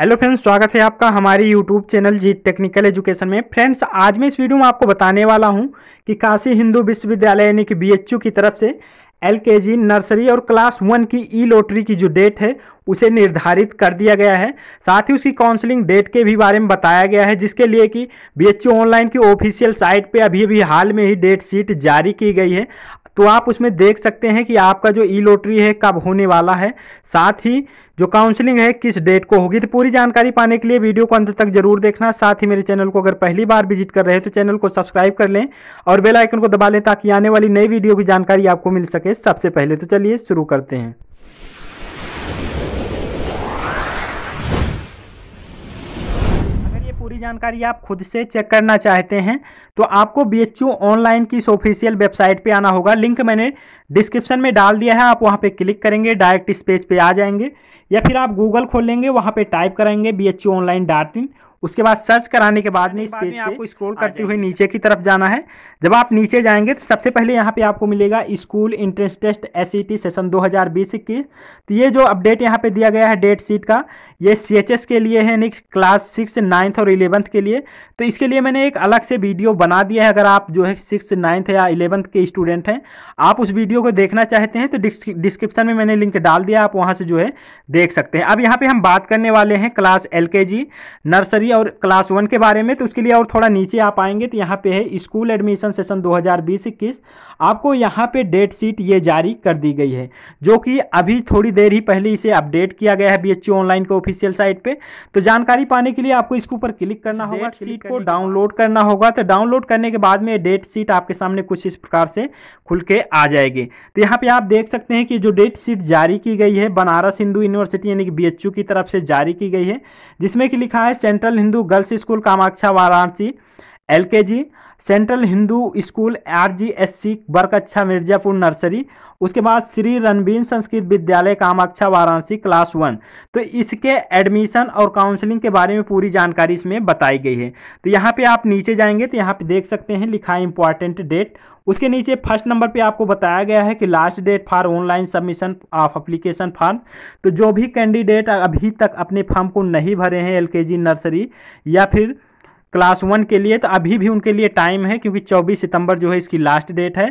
hello friends स्वागत है आपका हमारे YouTube channel G technical education में फ्रेंड्स आज मैं इस वीडियो में आपको बताने वाला हूं कि काशी हिंदू विश्वविद्यालय यानी कि बीएचयू की तरफ से एलकेजी नर्सरी और क्लास वन की ई लॉटरी की जो डेट है उसे निर्धारित कर दिया गया है साथ ही उसकी काउंसलिंग डेट के भी बारे में बताया गया है जिसके लिए कि बी एच ऑनलाइन की ऑफिशियल साइट पे अभी अभी हाल में ही डेट शीट जारी की गई है तो आप उसमें देख सकते हैं कि आपका जो ई लॉटरी है कब होने वाला है साथ ही जो काउंसलिंग है किस डेट को होगी तो पूरी जानकारी पाने के लिए वीडियो को अंत तक जरूर देखना साथ ही मेरे चैनल को अगर पहली बार विजिट कर रहे हैं तो चैनल को सब्सक्राइब कर लें और बेल आइकन को दबा लें ताकि आने वाली नई वीडियो की जानकारी आपको मिल सके सबसे पहले तो चलिए शुरू करते हैं पूरी जानकारी आप खुद से चेक करना चाहते हैं तो आपको बी एच यू ऑनलाइन की इस ऑफिशियल वेबसाइट पे आना होगा लिंक मैंने डिस्क्रिप्शन में डाल दिया है आप वहाँ पे क्लिक करेंगे डायरेक्ट इस पेज पे आ जाएंगे या फिर आप गूगल खोलेंगे वहाँ पर टाइप करेंगे B H U online dot in उसके बाद सर्च कराने के बाद में इस पेज आपको स्क्रॉल करते हुए नीचे की तरफ जाना है जब आप नीचे जाएंगे तो सबसे पहले यहाँ पे आपको मिलेगा स्कूल इंट्रेंस टेस्ट एस सेशन 2020 इक्कीस तो ये जो अपडेट यहाँ पे दिया गया है डेट शीट का ये सी के लिए है नेक्स्ट क्लास सिक्स नाइन्थ और इलेवंथ के लिए तो इसके लिए मैंने एक अलग से वीडियो बना दिया है अगर आप जो है सिक्स नाइन्थ या इलेवंथ के स्टूडेंट हैं आप उस वीडियो को देखना चाहते हैं तो डिस्क्रिप्शन में मैंने लिंक डाल दिया आप वहाँ से जो है देख सकते हैं अब यहाँ पर हम बात करने वाले हैं क्लास एल नर्सरी और क्लास वन के बारे में तो उसके लिए और थोड़ा नीचे आप आएंगे तो यहाँ पर है स्कूल एडमिशन सेशन दो हज़ार आपको यहाँ पर डेट शीट ये जारी कर दी गई है जो कि अभी थोड़ी देर ही पहले इसे अपडेट किया गया है बी ऑनलाइन को ऑफिशियल साइट पे तो जानकारी पाने के लिए आपको इसके ऊपर क्लिक करना होगा सीट को डाउनलोड करना होगा तो डाउनलोड करने के बाद में डेट सीट आपके सामने कुछ इस प्रकार से खुल के आ जाएगी तो यहाँ पे आप देख सकते हैं कि जो डेट सीट जारी की गई है बनारस हिंदू यूनिवर्सिटी यानी कि बी की तरफ से जारी की गई है जिसमें कि लिखा है central Hindu girls school Kamachha Varanasi LKG central Hindu school RGSC Barkachha Mirzapur nursery उसके बाद श्री रणबीर संस्कृत विद्यालय कामाक्षा वाराणसी क्लास वन तो इसके एडमिशन और काउंसलिंग के बारे में पूरी जानकारी इसमें बताई गई है तो यहाँ पे आप नीचे जाएंगे तो यहाँ पे देख सकते हैं लिखा है इंपॉर्टेंट डेट उसके नीचे फर्स्ट नंबर पे आपको बताया गया है कि last date for online submission of application form तो जो भी कैंडिडेट अभी तक अपने फॉर्म को नहीं भरे हैं एल नर्सरी या फिर क्लास वन के लिए तो अभी भी उनके लिए टाइम है क्योंकि 24 सितंबर जो है इसकी लास्ट डेट है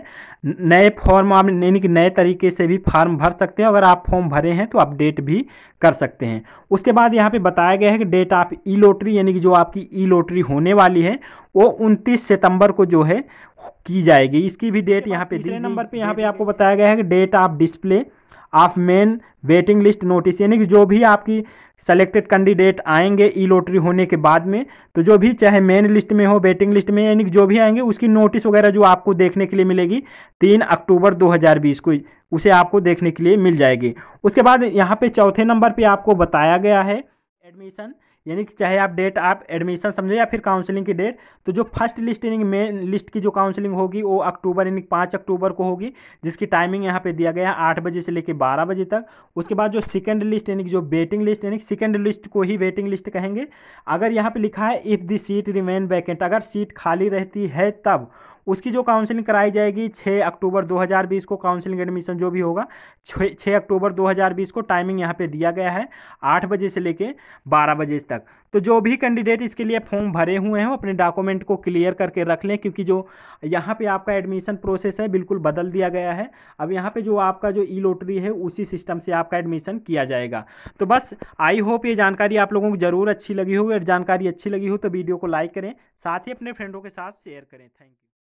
नए फॉर्म आप यानी कि नए तरीके से भी फॉर्म भर सकते हैं अगर आप फॉर्म भरे हैं तो अपडेट भी कर सकते हैं उसके बाद यहाँ पे बताया गया है कि डेट ऑफ ई लॉटरी यानी कि जो आपकी ई लॉटरी होने वाली है वो उनतीस सितम्बर को जो है की जाएगी इसकी भी डेट यहाँ पे तीसरे नंबर पर यहाँ पर आपको बताया गया है कि date of display of main waiting list notice यानी कि जो भी आपकी सेलेक्टेड कैंडिडेट आएंगे ई e लॉटरी होने के बाद में तो जो भी चाहे मेन लिस्ट में हो वेटिंग लिस्ट में यानी कि जो भी आएंगे उसकी नोटिस वगैरह जो आपको देखने के लिए मिलेगी तीन अक्टूबर 2020 को उसे आपको देखने के लिए मिल जाएगी उसके बाद यहाँ पे चौथे नंबर पे आपको बताया गया है एडमिशन यानी कि चाहे आप डेट आप एडमिशन समझो या फिर काउंसलिंग की डेट तो जो फर्स्ट लिस्ट यानी मेन लिस्ट की जो काउंसलिंग होगी वो अक्टूबर यानी पाँच अक्टूबर को होगी जिसकी टाइमिंग यहाँ पे दिया गया है आठ बजे से लेकर बारह बजे तक उसके बाद जो सेकेंड लिस्ट यानी कि जो वेटिंग लिस्ट यानी सेकेंड लिस्ट को ही वेटिंग लिस्ट कहेंगे अगर यहाँ पर लिखा है if the seat remain vacant अगर सीट खाली रहती है तब उसकी जो काउंसलिंग कराई जाएगी छः अक्टूबर 2020 को काउंसलिंग एडमिशन जो भी होगा छः अक्टूबर 2020 को टाइमिंग यहाँ पे दिया गया है आठ बजे से लेके बारह बजे तक तो जो भी कैंडिडेट इसके लिए फॉर्म भरे हुए हैं अपने डॉक्यूमेंट को क्लियर करके रख लें क्योंकि जो यहाँ पे आपका एडमिशन प्रोसेस है बिल्कुल बदल दिया गया है अब यहाँ पे जो आपका जो ई लोटरी है उसी सिस्टम से आपका एडमिशन किया जाएगा तो बस आई होप ये जानकारी आप लोगों को ज़रूर अच्छी लगी होगी और जानकारी अच्छी लगी हो तो वीडियो को लाइक करें साथ ही अपने फ्रेंडों के साथ शेयर करें थैंक यू